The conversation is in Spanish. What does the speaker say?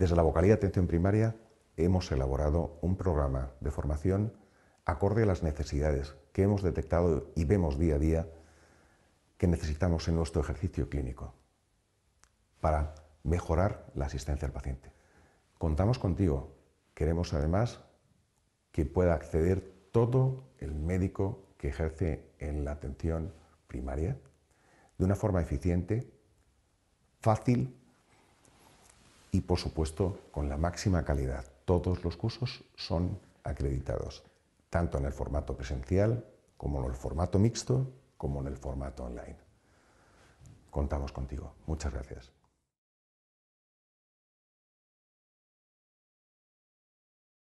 Desde la Vocalía de Atención Primaria hemos elaborado un programa de formación acorde a las necesidades que hemos detectado y vemos día a día que necesitamos en nuestro ejercicio clínico para mejorar la asistencia al paciente. Contamos contigo. Queremos además que pueda acceder todo el médico que ejerce en la atención primaria de una forma eficiente, fácil y por supuesto con la máxima calidad. Todos los cursos son acreditados, tanto en el formato presencial como en el formato mixto, como en el formato online. Contamos contigo. Muchas gracias.